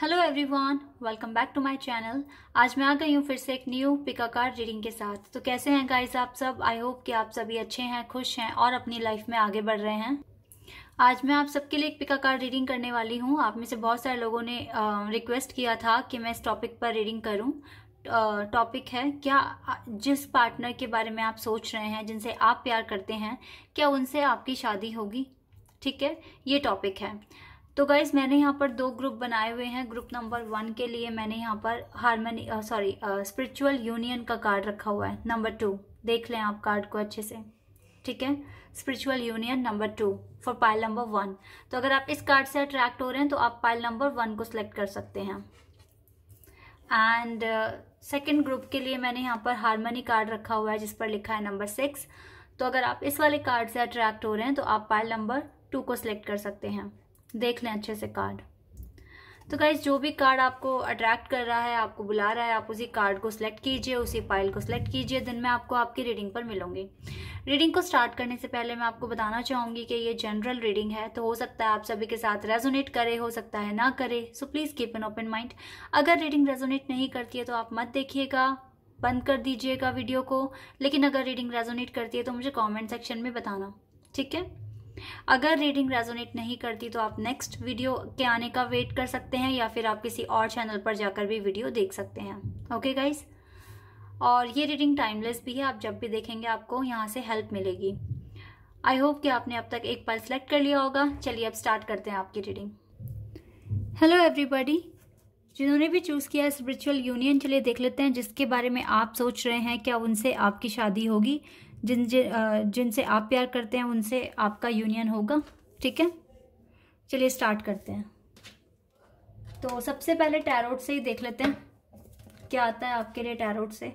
Hello everyone welcome back to my channel आज मैं आ गई हूँ फिर से एक न्यू पिका कार रीडिंग के साथ तो कैसे हैं गाइस आप सब आई होप कि आप सभी अच्छे हैं खुश हैं और अपनी लाइफ में आगे बढ़ रहे हैं आज मैं आप सबके लिए एक पिका कार रीडिंग करने वाली हूँ आप में से बहुत सारे लोगों ने रिक्वेस्ट किया था कि मैं इस टॉपिक पर रीडिंग करूँ टॉपिक है क्या जिस पार्टनर के बारे में आप सोच रहे हैं जिनसे आप प्यार करते हैं क्या उनसे आपकी शादी होगी ठीक है ये टॉपिक है तो गाइज मैंने यहाँ पर दो ग्रुप बनाए हुए हैं ग्रुप नंबर वन के लिए मैंने यहाँ पर हारमोनी सॉरी स्पिरिचुअल यूनियन का कार्ड रखा हुआ है नंबर टू देख लें आप कार्ड को अच्छे से ठीक है spiritual union number two for pile number one तो अगर आप इस कार्ड से अट्रैक्ट हो रहे हैं तो आप पाइल नंबर वन को सिलेक्ट कर सकते हैं एंड सेकेंड ग्रुप के लिए मैंने यहाँ पर हारमोनी कार्ड रखा हुआ है जिस पर लिखा है नंबर सिक्स तो अगर आप इस वाले कार्ड से अट्रैक्ट हो रहे हैं तो आप पाइल नंबर टू को सिलेक्ट कर सकते हैं देख लें अच्छे से कार्ड तो गाइज जो भी कार्ड आपको अट्रैक्ट कर रहा है आपको बुला रहा है आप उसी कार्ड को सिलेक्ट कीजिए उसी फाइल को सिलेक्ट कीजिए दिन में आपको आपकी रीडिंग पर मिलूंगी रीडिंग को स्टार्ट करने से पहले मैं आपको बताना चाहूंगी कि ये जनरल रीडिंग है तो हो सकता है आप सभी के साथ रेजोनेट करे हो सकता है ना करे so please keep an open mind अगर रीडिंग रेजोनेट नहीं करती है तो आप मत देखिएगा बंद कर दीजिएगा वीडियो को लेकिन अगर रीडिंग रेजोनेट करती है तो मुझे कॉमेंट सेक्शन में बताना ठीक है अगर रीडिंग रेजोनेट नहीं करती तो आप नेक्स्ट वीडियो के आने का वेट कर सकते हैं या फिर आप किसी और चैनल पर जाकर भी वीडियो देख सकते हैं ओके गाइज और ये रीडिंग टाइमलेस भी है आप जब भी देखेंगे आपको यहाँ से हेल्प मिलेगी आई होप कि आपने अब तक एक पल सेलेक्ट कर लिया होगा चलिए अब स्टार्ट करते हैं आपकी रीडिंग हेलो एवरीबॉडी जिन्होंने भी चूज़ किया स्पिरिचुअल यूनियन चलिए देख लेते हैं जिसके बारे में आप सोच रहे हैं क्या उनसे आपकी शादी होगी जिन जिनसे आप प्यार करते हैं उनसे आपका यूनियन होगा ठीक है चलिए स्टार्ट करते हैं तो सबसे पहले टैरोट से ही देख लेते हैं क्या आता है आपके लिए टैरोट से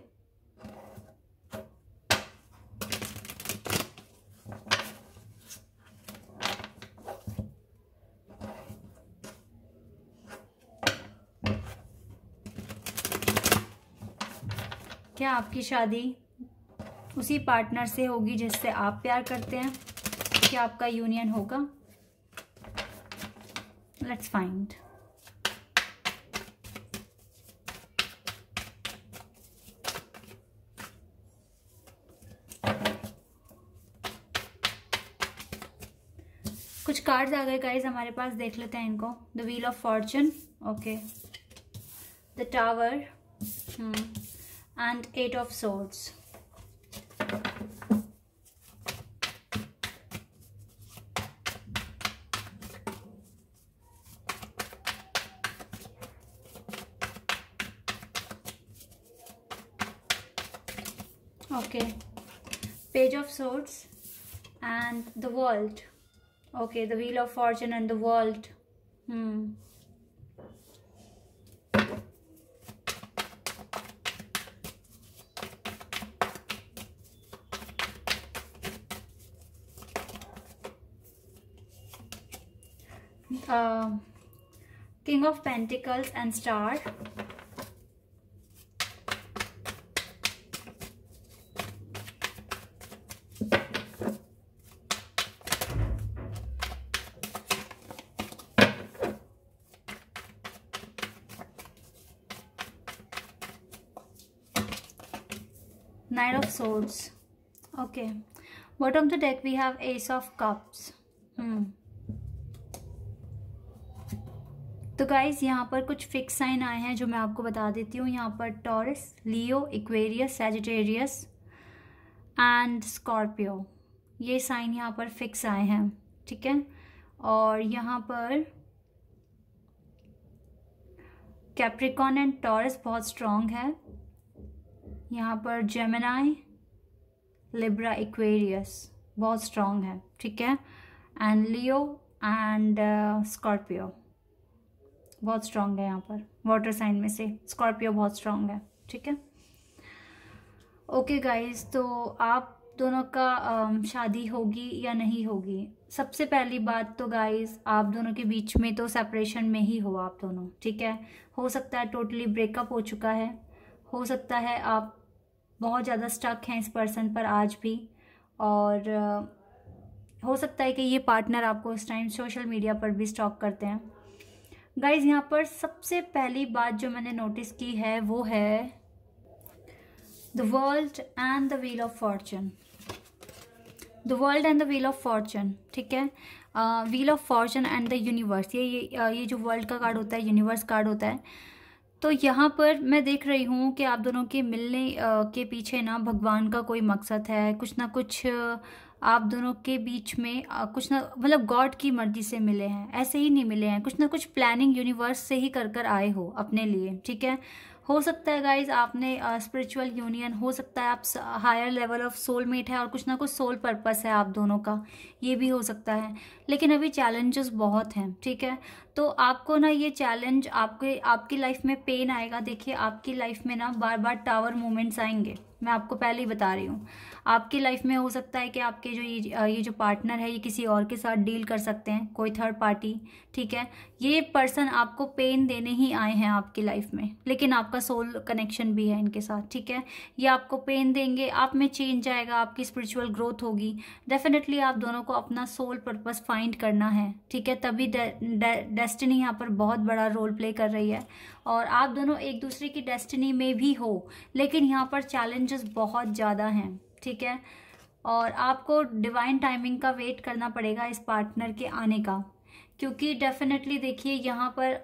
क्या आपकी शादी उसी पार्टनर से होगी जिससे आप प्यार करते हैं क्या आपका यूनियन होगा लेट्स फाइंड कुछ कार्ड्स आ गए गाइज हमारे पास देख लेते हैं इनको the wheel of fortune okay the tower and eight of swords Swords and the World. Okay, the Wheel of Fortune and the World. Hmm. Uh, King of Pentacles and Star swords okay bottom the deck we have ace of cups hmm. तो guys यहाँ पर कुछ fix sign आए हैं जो मैं आपको बता देती हूँ यहाँ पर Taurus Leo Aquarius Sagittarius and Scorpio ये साइन यहाँ पर फिक्स आए हैं ठीक है और यहाँ पर कैप्रिकॉन एंड टॉरस बहुत स्ट्रॉन्ग है यहाँ पर जेमिनाई लिब्रा इक्वेरियस बहुत स्ट्रांग है ठीक है एंड लियो एंड स्कॉर्पियो बहुत स्ट्रांग है यहाँ पर वाटर साइन में से स्कॉर्पियो बहुत स्ट्रांग है ठीक है ओके गाइस तो आप दोनों का um, शादी होगी या नहीं होगी सबसे पहली बात तो गाइस आप दोनों के बीच में तो सेपरेशन में ही हो आप दोनों ठीक है हो सकता है टोटली ब्रेकअप हो चुका है हो सकता है आप बहुत ज़्यादा स्टक हैं इस पर्सन पर आज भी और हो सकता है कि ये पार्टनर आपको इस टाइम सोशल मीडिया पर भी स्टॉक करते हैं गाइज यहाँ पर सबसे पहली बात जो मैंने नोटिस की है वो है the world and the wheel of fortune the world and the wheel of fortune ठीक है wheel of fortune and the universe ये ये जो वर्ल्ड का कार्ड होता है यूनिवर्स कार्ड होता है तो यहाँ पर मैं देख रही हूँ कि आप दोनों के मिलने के पीछे ना भगवान का कोई मकसद है कुछ ना कुछ आप दोनों के बीच में कुछ ना मतलब गॉड की मर्जी से मिले हैं ऐसे ही नहीं मिले हैं कुछ ना कुछ प्लानिंग यूनिवर्स से ही कर कर आए हो अपने लिए ठीक है हो सकता है गाइज आपने स्पिरिचुअल यूनियन हो सकता है आप हायर लेवल ऑफ सोलमेट है और कुछ ना कुछ सोल पर्पस है आप दोनों का ये भी हो सकता है लेकिन अभी चैलेंजेस बहुत हैं ठीक है तो आपको ना ये चैलेंज आपके आपकी लाइफ में पेन आएगा देखिए आपकी लाइफ में ना बार बार टावर मोमेंट्स आएंगे मैं आपको पहले ही बता रही हूँ आपकी लाइफ में हो सकता है कि आपके जो ये ये जो पार्टनर है ये किसी और के साथ डील कर सकते हैं कोई थर्ड पार्टी ठीक है ये पर्सन आपको पेन देने ही आए हैं आपकी लाइफ में लेकिन आपका सोल कनेक्शन भी है इनके साथ ठीक है ये आपको पेन देंगे आप में चेंज आएगा आपकी स्पिरिचुअल ग्रोथ होगी डेफिनेटली आप दोनों को अपना सोल पर्पस फाइंड करना है ठीक है तभी डेस्टिनी यहाँ पर बहुत बड़ा रोल प्ले कर रही है और आप दोनों एक दूसरे की डेस्टिनी में भी हो लेकिन यहाँ पर चैलेंजेस बहुत ज़्यादा हैं ठीक है और आपको डिवाइन टाइमिंग का वेट करना पड़ेगा इस पार्टनर के आने का क्योंकि डेफिनेटली देखिए यहाँ पर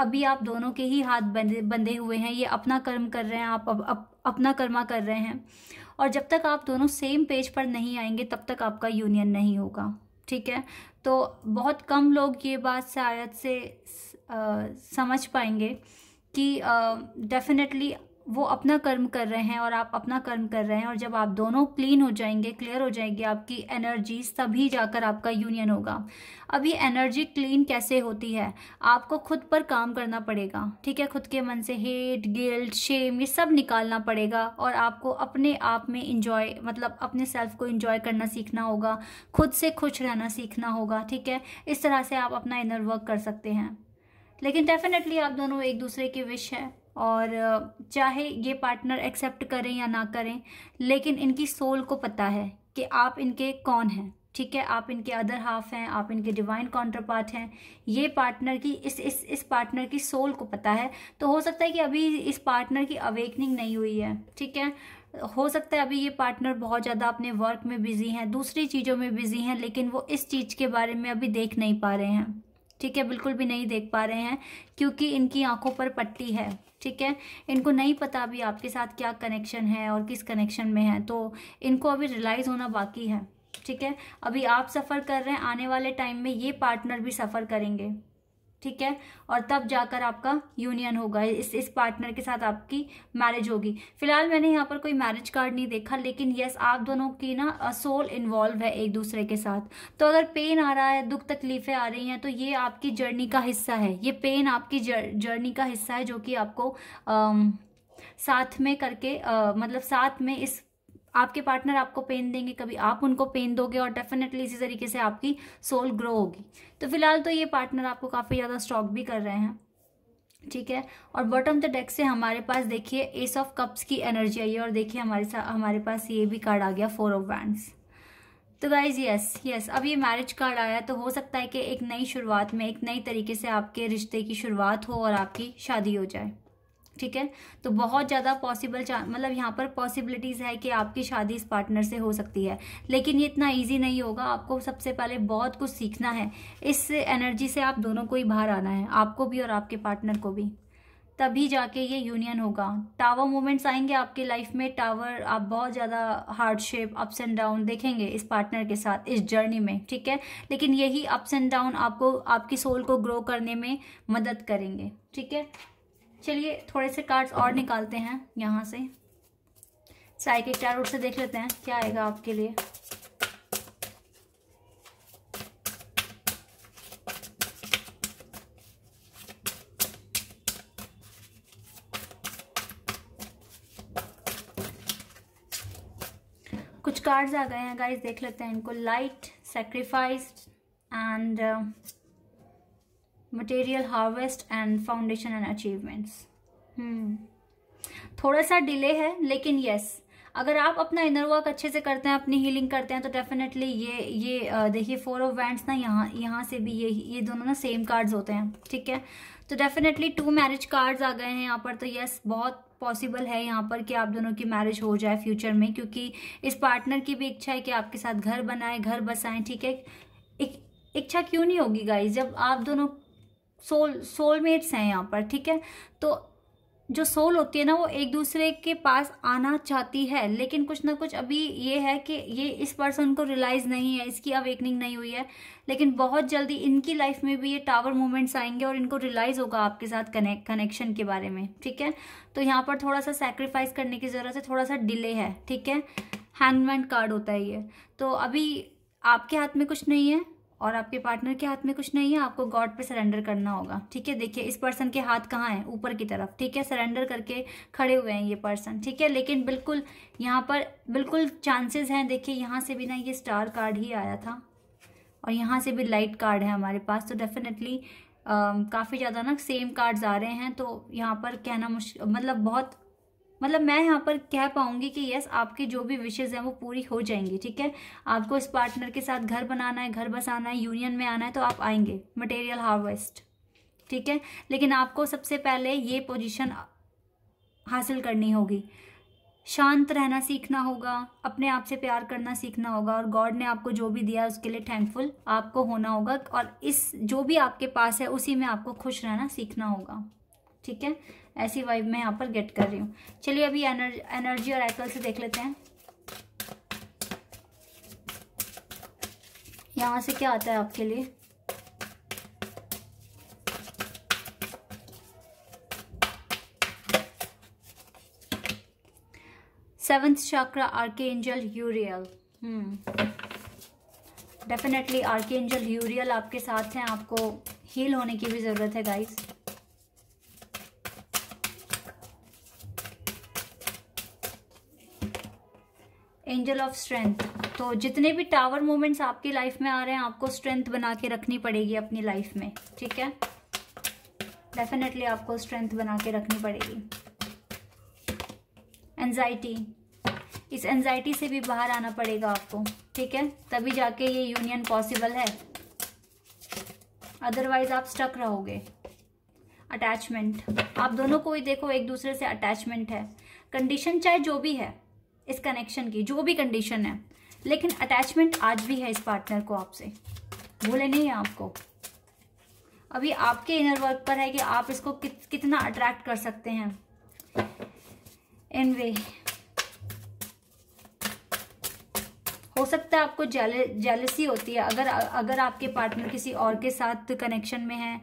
अभी आप दोनों के ही हाथ बंधे बंधे हुए हैं ये अपना कर्म कर रहे हैं आप अप, अप, अपना कर्मा कर रहे हैं और जब तक आप दोनों सेम पेज पर नहीं आएंगे तब तक आपका यूनियन नहीं होगा ठीक है तो बहुत कम लोग ये बात शायद से आ, समझ पाएंगे कि डेफिनेटली वो अपना कर्म कर रहे हैं और आप अपना कर्म कर रहे हैं और जब आप दोनों क्लीन हो जाएंगे क्लियर हो जाएंगे आपकी एनर्जी तभी जाकर आपका यूनियन होगा अब ये एनर्जी क्लीन कैसे होती है आपको खुद पर काम करना पड़ेगा ठीक है खुद के मन से हेट गिल्ट शेम ये सब निकालना पड़ेगा और आपको अपने आप में इंजॉय मतलब अपने सेल्फ को इंजॉय करना सीखना होगा खुद से खुश रहना सीखना होगा ठीक है इस तरह से आप अपना इनर वर्क कर सकते हैं लेकिन डेफिनेटली आप दोनों एक दूसरे की विश है और चाहे ये पार्टनर एक्सेप्ट करें या ना करें लेकिन इनकी सोल को पता है कि आप इनके कौन हैं ठीक है आप इनके अदर हाफ हैं आप इनके डिवाइन काउंटर पार्ट हैं ये पार्टनर की इस इस इस पार्टनर की सोल को पता है तो हो सकता है कि अभी इस पार्टनर की अवेकनिंग नहीं हुई है ठीक है हो सकता है अभी ये पार्टनर बहुत ज़्यादा अपने वर्क में बिजी हैं दूसरी चीज़ों में बिजी हैं लेकिन वो इस चीज़ के बारे में अभी देख नहीं पा रहे हैं ठीक है बिल्कुल भी नहीं देख पा रहे हैं क्योंकि इनकी आंखों पर पट्टी है ठीक है इनको नहीं पता अभी आपके साथ क्या कनेक्शन है और किस कनेक्शन में है तो इनको अभी रियलाइज़ होना बाकी है ठीक है अभी आप सफ़र कर रहे हैं आने वाले टाइम में ये पार्टनर भी सफ़र करेंगे ठीक है और तब जाकर आपका यूनियन होगा इस इस पार्टनर के साथ आपकी मैरिज होगी फिलहाल मैंने यहाँ पर कोई मैरिज कार्ड नहीं देखा लेकिन यस आप दोनों की ना सोल इन्वॉल्व है एक दूसरे के साथ तो अगर पेन आ रहा है दुख तकलीफें आ रही हैं तो ये आपकी जर्नी का हिस्सा है ये पेन आपकी जर, जर्नी का हिस्सा है जो कि आपको आ, साथ में करके आ, मतलब साथ में इस आपके पार्टनर आपको पेन देंगे कभी आप उनको पेन दोगे और डेफिनेटली इसी तरीके से आपकी सोल ग्रो होगी तो फिलहाल तो ये पार्टनर आपको काफ़ी ज़्यादा स्टॉक भी कर रहे हैं ठीक है और बॉटम द डेक से हमारे पास देखिए एस ऑफ कप्स की एनर्जी आई है और देखिए हमारे साथ हमारे पास ये भी कार्ड आ गया फोर ऑफ वैंड्स तो गाइज यस यस अब ये मैरिज कार्ड आया तो हो सकता है कि एक नई शुरुआत में एक नई तरीके से आपके रिश्ते की शुरुआत हो और आपकी शादी हो जाए ठीक है तो बहुत ज़्यादा पॉसिबल मतलब यहाँ पर पॉसिबिलिटीज़ है कि आपकी शादी इस पार्टनर से हो सकती है लेकिन ये इतना ईजी नहीं होगा आपको सबसे पहले बहुत कुछ सीखना है इस एनर्जी से आप दोनों को ही बाहर आना है आपको भी और आपके पार्टनर को भी तभी जाके ये यूनियन होगा टावर मोमेंट्स आएंगे आपके लाइफ में टावर आप बहुत ज़्यादा हार्डशिप अप्स एंड डाउन देखेंगे इस पार्टनर के साथ इस जर्नी में ठीक है लेकिन यही अप्स एंड डाउन आपको आपकी सोल को ग्रो करने में मदद करेंगे ठीक है चलिए थोड़े से कार्ड्स और निकालते हैं यहाँ से साइकिल टैरोट से देख लेते हैं क्या आएगा आपके लिए कुछ कार्ड्स आ गए हैं गाइस देख लेते हैं इनको light sacrifice and material harvest and foundation and achievements थोड़ा सा डिले है लेकिन यस yes, अगर आप अपना इनर वर्क अच्छे से करते हैं अपनी हीलिंग करते हैं तो डेफिनेटली ये ये देखिए फोर ऑफ वैंड ना यहाँ यहाँ से भी ये ये दोनों ना सेम कार्ड्स होते हैं ठीक है तो डेफिनेटली टू मैरिज कार्ड्स आ गए हैं यहाँ पर तो यस yes, बहुत पॉसिबल है यहाँ पर कि आप दोनों की मैरिज हो जाए फ्यूचर में क्योंकि इस पार्टनर की भी इच्छा है कि आपके साथ घर बनाए घर बसाएं ठीक है एक इच्छा क्यों नहीं होगी गाइज जब आप दोनों सोल सोलमेट्स हैं यहाँ पर ठीक है तो जो सोल होती है ना वो एक दूसरे के पास आना चाहती है लेकिन कुछ ना कुछ अभी ये है कि ये इस पर्सन को रियलाइज़ नहीं है इसकी अवेकनिंग नहीं हुई है लेकिन बहुत जल्दी इनकी लाइफ में भी ये टावर मोमेंट्स आएंगे और इनको रियलाइज़ होगा आपके साथ कनेक्ट कनेक्शन के बारे में ठीक है तो यहाँ पर थोड़ा सा सेक्रीफाइस करने की ज़रूरत है थोड़ा सा डिले है ठीक है हैंगमैन कार्ड होता है ये तो अभी आपके हाथ में कुछ नहीं है और आपके पार्टनर के हाथ में कुछ नहीं है आपको गॉड पे सरेंडर करना होगा ठीक है देखिए इस पर्सन के हाथ कहाँ हैं ऊपर की तरफ ठीक है सरेंडर करके खड़े हुए हैं ये पर्सन ठीक है लेकिन बिल्कुल यहाँ पर बिल्कुल चांसेस हैं देखिए यहाँ से भी ना ये स्टार कार्ड ही आया था और यहाँ से भी लाइट कार्ड है हमारे पास तो डेफिनेटली काफ़ी ज़्यादा ना सेम कार्ड्स आ रहे हैं तो यहाँ पर कहना मुश्किल मतलब बहुत मतलब मैं यहाँ पर कह पाऊंगी कि यस आपके जो भी विशेज़ हैं वो पूरी हो जाएंगी ठीक है आपको इस पार्टनर के साथ घर बनाना है घर बसाना है यूनियन में आना है तो आप आएंगे मटेरियल हार्वेस्ट ठीक है लेकिन आपको सबसे पहले ये पोजीशन हासिल करनी होगी शांत रहना सीखना होगा अपने आप से प्यार करना सीखना होगा और गॉड ने आपको जो भी दिया उसके लिए थैंकफुल आपको होना होगा और इस जो भी आपके पास है उसी में आपको खुश रहना सीखना होगा ठीक है ऐसी वाइब मैं यहाँ पर गेट कर रही हूँ चलिए अभी एनर्जी एनर्जी और एप्पल से देख लेते हैं यहाँ से क्या आता है आपके लिए seventh chakra archangel Uriel definitely archangel Uriel आपके साथ हैं आपको हील होने की भी ज़रूरत है गाइज़ एंजल ऑफ स्ट्रेंथ तो जितने भी टावर मोमेंट्स आपकी लाइफ में आ रहे हैं आपको स्ट्रेंथ बना के रखनी पड़ेगी अपनी लाइफ में ठीक है डेफिनेटली आपको स्ट्रेंथ बना के रखनी पड़ेगी एनजाइटी इस एनजाइटी से भी बाहर आना पड़ेगा आपको ठीक है तभी जाके ये यूनियन पॉसिबल है अदरवाइज आप स्टक रहोगे अटैचमेंट आप दोनों को ही देखो एक दूसरे से अटैचमेंट है कंडीशन चाहे जो भी है इस कनेक्शन की जो भी कंडीशन है लेकिन अटैचमेंट आज भी है इस पार्टनर को आपसे भूले नहीं है आपको अभी आपके इनर वर्क पर है कि आप इसको कित, कितना अट्रैक्ट कर सकते हैं इन वे हो सकता है आपको जेलसी होती है अगर अगर आपके पार्टनर किसी और के साथ कनेक्शन में है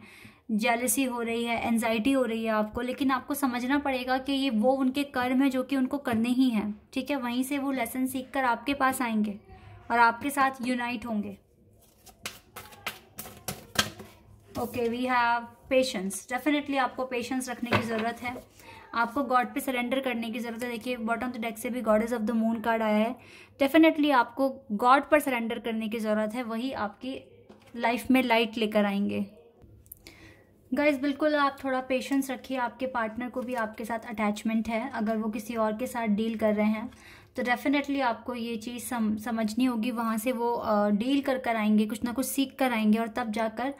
जेलसी हो रही है एनजाइटी हो रही है आपको लेकिन आपको समझना पड़ेगा कि ये वो उनके कर्म है जो कि उनको करने ही हैं ठीक है वहीं से वो लेसन सीख कर आपके पास आएंगे और आपके साथ यूनाइट होंगे okay we have patience definitely आपको पेशेंस रखने की ज़रूरत है आपको गॉड पे सरेंडर करने की ज़रूरत है देखिए बॉटम ऑफ द डेक से भी goddess of the moon card आया है डेफिनेटली आपको गॉड पर सरेंडर करने की ज़रूरत है वही आपकी लाइफ में लाइट लेकर आएंगे गाइज बिल्कुल आप थोड़ा पेशेंस रखिए आपके पार्टनर को भी आपके साथ अटैचमेंट है अगर वो किसी और के साथ डील कर रहे हैं तो डेफिनेटली आपको ये चीज़ सम, समझनी होगी वहाँ से वो डील कर कर आएंगे कुछ ना कुछ सीख कर आएंगे और तब जाकर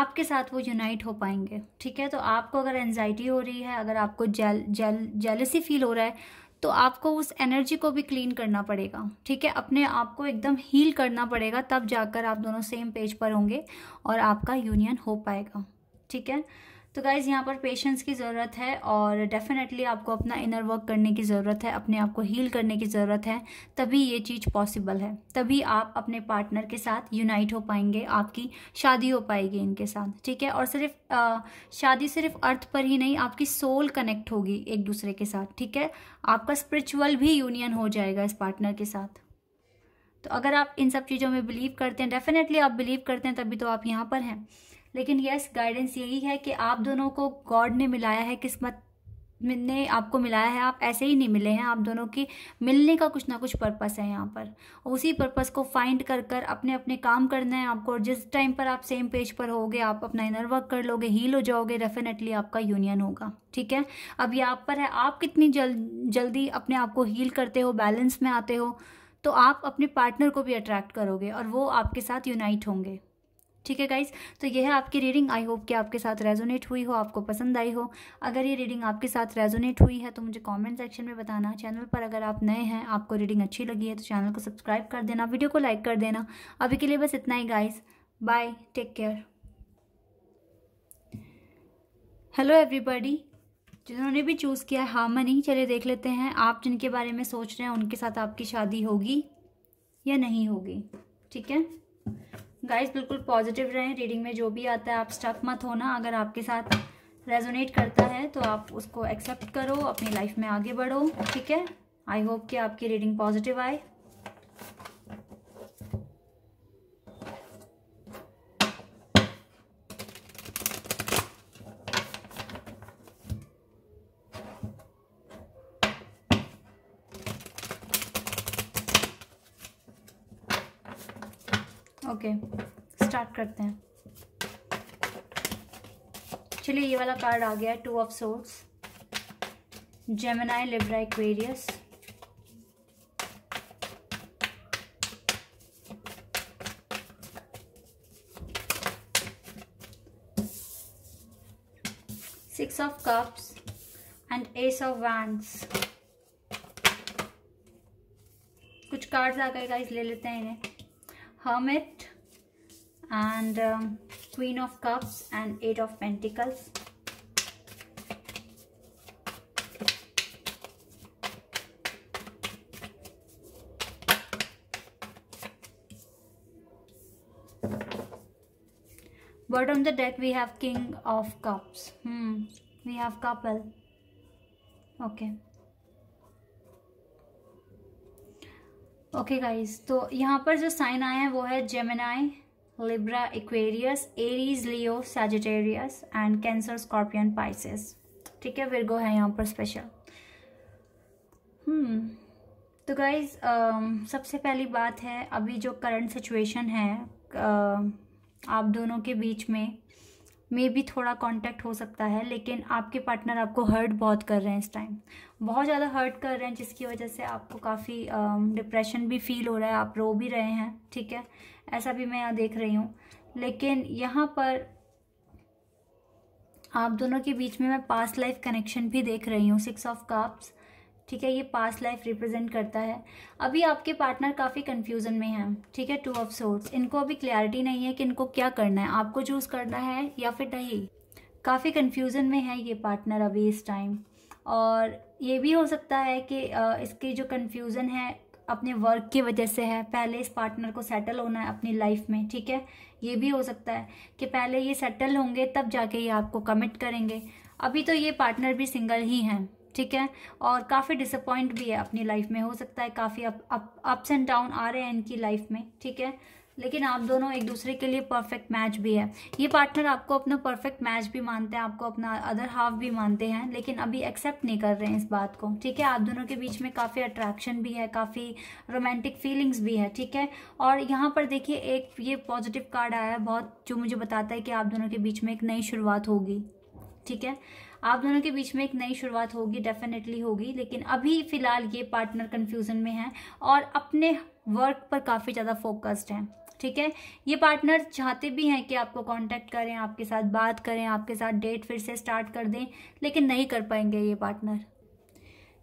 आपके साथ वो यूनाइट हो पाएंगे ठीक है तो आपको अगर एनजाइटी हो रही है अगर आपको जेल जेल जेलसी फील हो रहा है तो आपको उस एनर्जी को भी क्लीन करना पड़ेगा ठीक है अपने आप को एकदम हील करना पड़ेगा तब जाकर आप दोनों सेम पेज पर होंगे और आपका यूनियन हो पाएगा ठीक है तो गाइज़ यहाँ पर पेशेंस की ज़रूरत है और डेफिनेटली आपको अपना इनर वर्क करने की ज़रूरत है अपने आप को हील करने की ज़रूरत है तभी ये चीज़ पॉसिबल है तभी आप अपने पार्टनर के साथ यूनाइट हो पाएंगे आपकी शादी हो पाएगी इनके साथ ठीक है और सिर्फ आ, शादी सिर्फ अर्थ पर ही नहीं आपकी सोल कनेक्ट होगी एक दूसरे के साथ ठीक है आपका स्पिरिचुअल भी यूनियन हो जाएगा इस पार्टनर के साथ तो अगर आप इन सब चीज़ों में बिलीव करते हैं डेफिनेटली आप बिलीव करते हैं तभी तो आप यहाँ पर हैं लेकिन यस गाइडेंस यही है कि आप दोनों को गॉड ने मिलाया है किस्मत ने आपको मिलाया है आप ऐसे ही नहीं मिले हैं आप दोनों के मिलने का कुछ ना कुछ पर्पस है यहाँ पर उसी पर्पस को फाइंड कर कर अपने अपने काम करना है आपको और जिस टाइम पर आप सेम पेज पर होगे आप अपना इनर वर्क कर लोगे हील हो जाओगे डेफिनेटली आपका यूनियन होगा ठीक है अब यहाँ पर है आप कितनी जल जल्दी अपने आप को हील करते हो बैलेंस में आते हो तो आप अपने पार्टनर को भी अट्रैक्ट करोगे और वो आपके साथ यूनाइट होंगे ठीक है गाइज तो यह है आपकी रीडिंग आई होप कि आपके साथ रेजोनेट हुई हो आपको पसंद आई हो अगर ये रीडिंग आपके साथ रेजोनेट हुई है तो मुझे कमेंट सेक्शन में बताना चैनल पर अगर आप नए हैं आपको रीडिंग अच्छी लगी है तो चैनल को सब्सक्राइब कर देना वीडियो को लाइक कर देना अभी के लिए बस इतना ही guys bye take care hello everybody जिन्होंने भी चूज़ किया है हार्मनी चलिए देख लेते हैं आप जिनके बारे में सोच रहे हैं उनके साथ आपकी शादी होगी या नहीं होगी ठीक है गाइस बिल्कुल पॉजिटिव रहें रीडिंग में जो भी आता है आप स्टक मत होना अगर आपके साथ रेजोनेट करता है तो आप उसको एक्सेप्ट करो अपनी लाइफ में आगे बढ़ो ठीक है आई होप कि आपकी रीडिंग पॉजिटिव आए ओके स्टार्ट करते हैं चलिए ये वाला कार्ड आ गया है two of swords Gemini Libra Aquarius six of cups and ace of wands कुछ कार्ड्स आ गए गाइस ले लेते हैं इन्हें hermit and um, queen of cups and eight of pentacles bottom on the deck we have king of cups hmm we have couple okay okay okay guys तो यहाँ पर जो साइन आया है वो है Gemini Libra, Aquarius, Aries, Leo, Sagittarius and Cancer, Scorpion, Pisces. ठीक है विरगो है यहाँ पर स्पेशल हम्म hmm. तो गाइज uh, um, सबसे पहली बात है अभी जो करंट सिचुएशन है uh, आप दोनों के बीच में मे भी थोड़ा कांटेक्ट हो सकता है लेकिन आपके पार्टनर आपको हर्ट बहुत कर रहे हैं इस टाइम बहुत ज़्यादा हर्ट कर रहे हैं जिसकी वजह से आपको काफ़ी डिप्रेशन um, भी फील हो रहा है आप रो भी रहे हैं ठीक है ऐसा भी मैं यहाँ देख रही हूँ लेकिन यहाँ पर आप दोनों के बीच में मैं पास्ट लाइफ कनेक्शन भी देख रही हूँ सिक्स ऑफ कप्स ठीक है ये पास्ट लाइफ रिप्रेजेंट करता है अभी आपके पार्टनर काफ़ी कन्फ्यूज़न में हैं ठीक है टू ऑफ सोर्ट्स इनको अभी क्लैरिटी नहीं है कि इनको क्या करना है आपको चूज़ करना है या फिर नहीं काफ़ी कन्फ्यूज़न में है ये पार्टनर अभी इस टाइम और ये भी हो सकता है कि इसकी जो कन्फ्यूज़न है अपने वर्क की वजह से है पहले इस पार्टनर को सेटल होना है अपनी लाइफ में ठीक है ये भी हो सकता है कि पहले ये सेटल होंगे तब जाके ये आपको कमिट करेंगे अभी तो ये पार्टनर भी सिंगल ही हैं ठीक है और काफ़ी डिसअपॉइंट भी है अपनी लाइफ में हो सकता है काफ़ी अप अप्स एंड डाउन आ रहे हैं इनकी लाइफ में ठीक है लेकिन आप दोनों एक दूसरे के लिए परफेक्ट मैच भी है ये पार्टनर आपको अपना परफेक्ट मैच भी मानते हैं आपको अपना अदर हाफ भी मानते हैं लेकिन अभी एक्सेप्ट नहीं कर रहे हैं इस बात को ठीक है आप दोनों के बीच में काफ़ी अट्रैक्शन भी है काफ़ी रोमांटिक फीलिंग्स भी है ठीक है और यहाँ पर देखिए एक ये पॉजिटिव कार्ड आया है बहुत जो मुझे बताता है कि आप दोनों के बीच में एक नई शुरुआत होगी ठीक है आप दोनों के बीच में एक नई शुरुआत होगी डेफिनेटली होगी लेकिन अभी फिलहाल ये पार्टनर कन्फ्यूज़न में है और अपने वर्क पर काफ़ी ज़्यादा फोकस्ड हैं ठीक है ये पार्टनर चाहते भी हैं कि आपको कांटेक्ट करें आपके साथ बात करें आपके साथ डेट फिर से स्टार्ट कर दें लेकिन नहीं कर पाएंगे ये पार्टनर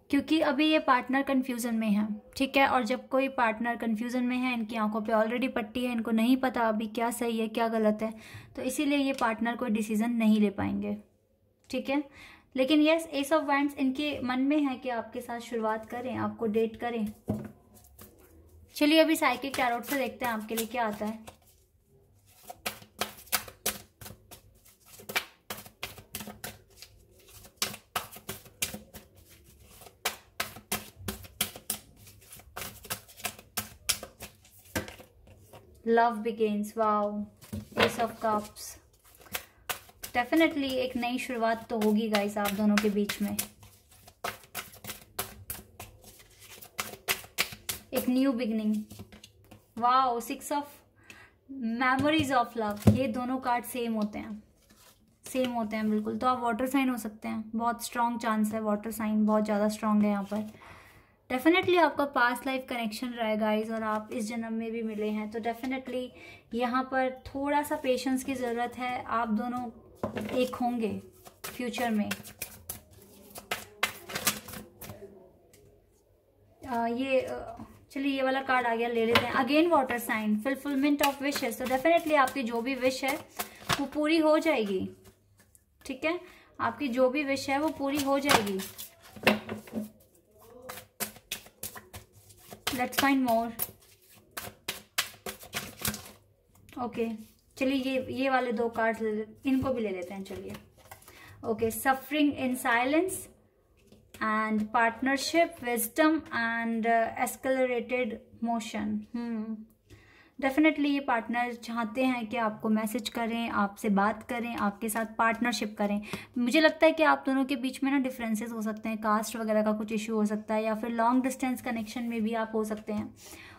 क्योंकि अभी ये पार्टनर कन्फ्यूज़न में है ठीक है और जब कोई पार्टनर कन्फ्यूज़न में है इनकी आंखों पे ऑलरेडी पट्टी है इनको नहीं पता अभी क्या सही है क्या गलत है तो इसीलिए ये पार्टनर कोई डिसीज़न नहीं ले पाएंगे ठीक है लेकिन यस एस ऑफ वैंड्स इनके मन में है कि आपके साथ शुरुआत करें आपको डेट करें चलिए अभी साइकिल टैरोट से देखते हैं आपके लिए क्या आता है love begins wow ace of cups definitely एक नई शुरुआत तो होगी गाइस आप दोनों के बीच में एक new beginning wow six of memories of love ये दोनों कार्ड सेम होते हैं सेम होते हैं बिल्कुल तो आप वाटर साइन हो सकते हैं बहुत स्ट्रॉन्ग चांस है वाटर साइन बहुत ज़्यादा स्ट्रॉन्ग है यहाँ पर डेफिनेटली आपका पास्ट लाइफ कनेक्शन रहेगा गाइस और आप इस जन्म में भी मिले हैं तो डेफिनेटली यहाँ पर थोड़ा सा पेशेंस की ज़रूरत है आप दोनों एक होंगे फ्यूचर में आ, ये चलिए ये वाला कार्ड आ गया ले लेते हैं again water sign fulfilment of wishes तो डेफिनेटली आपकी जो भी विश है वो पूरी हो जाएगी ठीक है आपकी जो भी विश है वो पूरी हो जाएगी लेट्स फाइंड मोर ओके चलिए ये ये वाले दो कार्ड इनको भी ले लेते हैं चलिए okay suffering in silence and partnership wisdom and uh, escalated motion hmm definitely ये पार्टनर चाहते हैं कि आपको मैसेज करें आपसे बात करें आपके साथ पार्टनरशिप करें मुझे लगता है कि आप दोनों के बीच में ना डिफरेंसेस हो सकते हैं कास्ट वगैरह का कुछ इशू हो सकता है या फिर लॉन्ग डिस्टेंस कनेक्शन में भी आप हो सकते हैं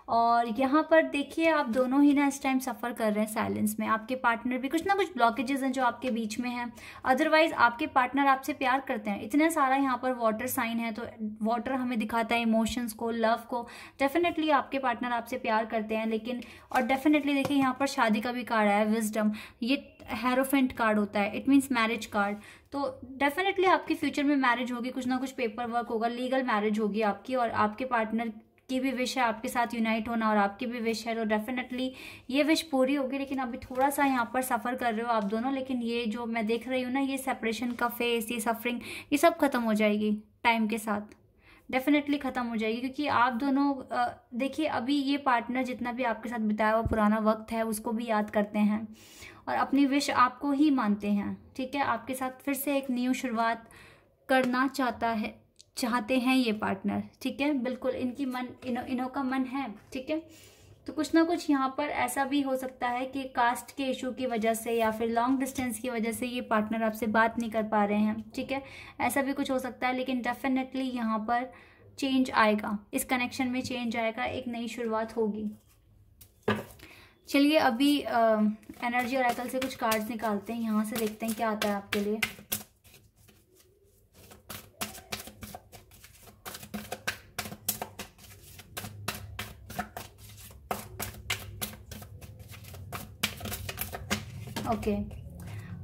और यहाँ पर देखिए आप दोनों ही ना इस टाइम सफ़र कर रहे हैं साइलेंस में आपके पार्टनर भी कुछ ना कुछ ब्लॉकेजेस हैं जो आपके बीच में हैं अदरवाइज आपके पार्टनर आपसे प्यार करते हैं इतना सारा यहाँ पर वाटर साइन है तो वाटर हमें दिखाता है इमोशंस को लव को डेफिनेटली आपके पार्टनर आपसे प्यार करते हैं लेकिन और डेफिनेटली देखिए यहाँ पर शादी का भी कार्ड आया विजडम ये हेरोफेंट कार्ड होता है इट मीन्स मैरिज कार्ड तो डेफिनेटली आपके फ्यूचर में मैरिज होगी कुछ ना कुछ पेपर वर्क होगा लीगल मैरिज होगी आपकी और आपके पार्टनर की भी विश है आपके साथ यूनाइट होना और आपकी भी विश है तो डेफिनेटली ये विश पूरी होगी लेकिन अभी थोड़ा सा यहाँ पर सफ़र कर रहे हो आप दोनों लेकिन ये जो मैं देख रही हूँ ना ये सेपरेशन का फेस ये सफरिंग ये सब ख़त्म हो जाएगी टाइम के साथ डेफिनेटली ख़त्म हो जाएगी क्योंकि आप दोनों देखिए अभी ये पार्टनर जितना भी आपके साथ बिताया हुआ पुराना वक्त है उसको भी याद करते हैं और अपनी विश आपको ही मानते हैं ठीक है आपके साथ फिर से एक न्यू शुरुआत करना चाहता है चाहते हैं ये पार्टनर ठीक है बिल्कुल इनकी मन इनो इन्हों का मन है ठीक है तो कुछ ना कुछ यहाँ पर ऐसा भी हो सकता है कि कास्ट के इशू की वजह से या फिर लॉन्ग डिस्टेंस की वजह से ये पार्टनर आपसे बात नहीं कर पा रहे हैं ठीक है ऐसा भी कुछ हो सकता है लेकिन डेफिनेटली यहाँ पर चेंज आएगा इस कनेक्शन में चेंज आएगा एक नई शुरुआत होगी चलिए अभी एनर्जी और आइकल से कुछ कार्ड्स निकालते हैं यहाँ से देखते हैं क्या आता है आपके लिए ओके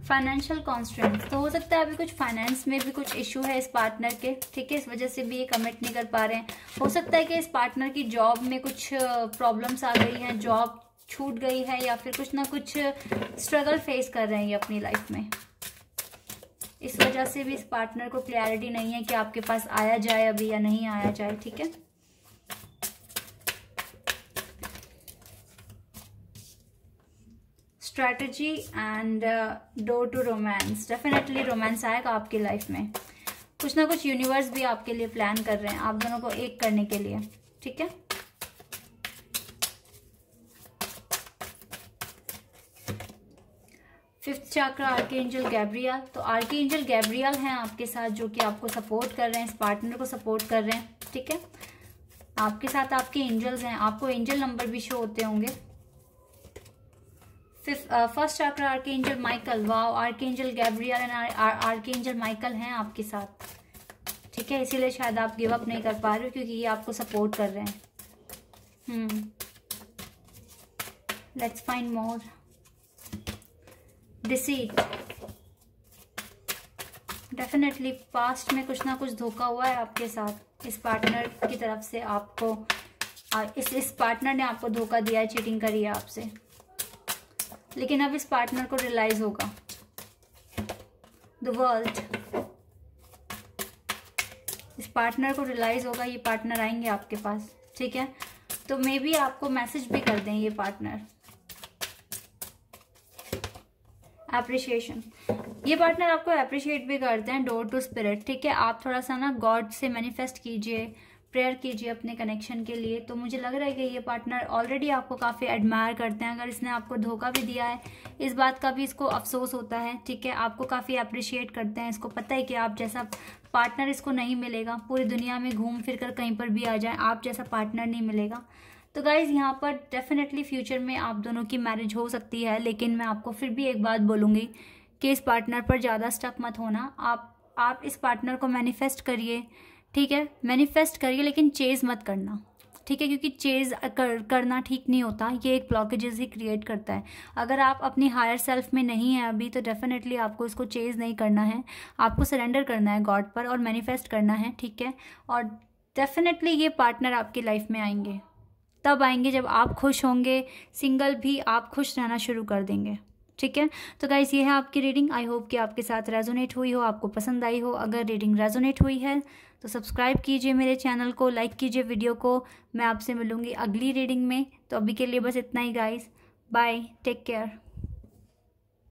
फाइनेंशियल कॉन्स्टेंट तो हो सकता है अभी कुछ फाइनेंस में भी कुछ इशू है इस पार्टनर के ठीक है इस वजह से भी ये कमिट नहीं कर पा रहे हैं हो सकता है कि इस पार्टनर की जॉब में कुछ प्रॉब्लम्स आ गई हैं जॉब छूट गई है या फिर कुछ ना कुछ स्ट्रगल फेस कर रहे हैं ये अपनी लाइफ में इस वजह से भी इस पार्टनर को क्लैरिटी नहीं है कि आपके पास आया जाए अभी या नहीं आया जाए ठीक है strategy and door to romance definitely romance आएगा आपकी लाइफ में कुछ ना कुछ यूनिवर्स भी आपके लिए प्लान कर रहे हैं आप दोनों को एक करने के लिए ठीक है फिफ्थ चक्र आर्के एंजल गैब्रियल तो आर्के एंजल गैब्रियल हैं आपके साथ जो कि आपको सपोर्ट कर रहे हैं इस पार्टनर को सपोर्ट कर रहे हैं ठीक है आपके साथ आपके एंजल्स हैं आपको एंजल नंबर भी शो होते होंगे fifth first chakra archangel Michael wow archangel Gabriel and archangel Michael हैं आपके साथ ठीक है इसीलिए शायद आप गिव अप नहीं कर पा रहे हो क्योंकि ये आपको सपोर्ट कर रहे हैं let's find more deceit definitely past में कुछ ना कुछ धोखा हुआ है आपके साथ इस पार्टनर की तरफ से आपको इस इस पार्टनर ने आपको धोखा दिया है चीटिंग करी है आपसे लेकिन अब इस पार्टनर को रियलाइज होगा द वर्ल्ड इस पार्टनर को रियलाइज होगा ये पार्टनर आएंगे आपके पास ठीक है तो मे बी आपको मैसेज भी कर दें ये पार्टनर एप्रिशिएशन ये पार्टनर आपको अप्रिशिएट भी करते हैं डोर टू स्पिरिट ठीक है आप थोड़ा सा ना गॉड से मैनिफेस्ट कीजिए प्रेयर कीजिए अपने कनेक्शन के लिए तो मुझे लग रहा है कि ये पार्टनर ऑलरेडी आपको काफ़ी एडमायर करते हैं अगर इसने आपको धोखा भी दिया है इस बात का भी इसको अफसोस होता है ठीक है आपको काफ़ी अप्रिशिएट करते हैं इसको पता है कि आप जैसा पार्टनर इसको नहीं मिलेगा पूरी दुनिया में घूम फिर कर कहीं पर भी आ जाए आप जैसा पार्टनर नहीं मिलेगा तो गाइज़ यहाँ पर डेफिनेटली फ्यूचर में आप दोनों की मैरिज हो सकती है लेकिन मैं आपको फिर भी एक बात बोलूँगी कि इस पार्टनर पर ज़्यादा स्टक मत होना आप आप इस पार्टनर को मैनिफेस्ट करिए ठीक है मैनिफेस्ट करिए लेकिन चेज मत करना ठीक है क्योंकि चेज कर, करना ठीक नहीं होता ये एक ब्लॉकेजेस ही क्रिएट करता है अगर आप अपनी हायर सेल्फ में नहीं है अभी तो डेफिनेटली आपको इसको चेज नहीं करना है आपको सरेंडर करना है गॉड पर और मैनिफेस्ट करना है ठीक है और डेफिनेटली ये पार्टनर आपकी लाइफ में आएंगे तब आएंगे जब आप खुश होंगे सिंगल भी आप खुश रहना शुरू कर देंगे ठीक है तो गाइज़ ये है आपकी रीडिंग आई होप कि आपके साथ रेजोनेट हुई हो आपको पसंद आई हो अगर रीडिंग रेजोनेट हुई है तो सब्सक्राइब कीजिए मेरे चैनल को लाइक कीजिए वीडियो को मैं आपसे मिलूँगी अगली रीडिंग में तो अभी के लिए बस इतना ही गाइस बाय टेक केयर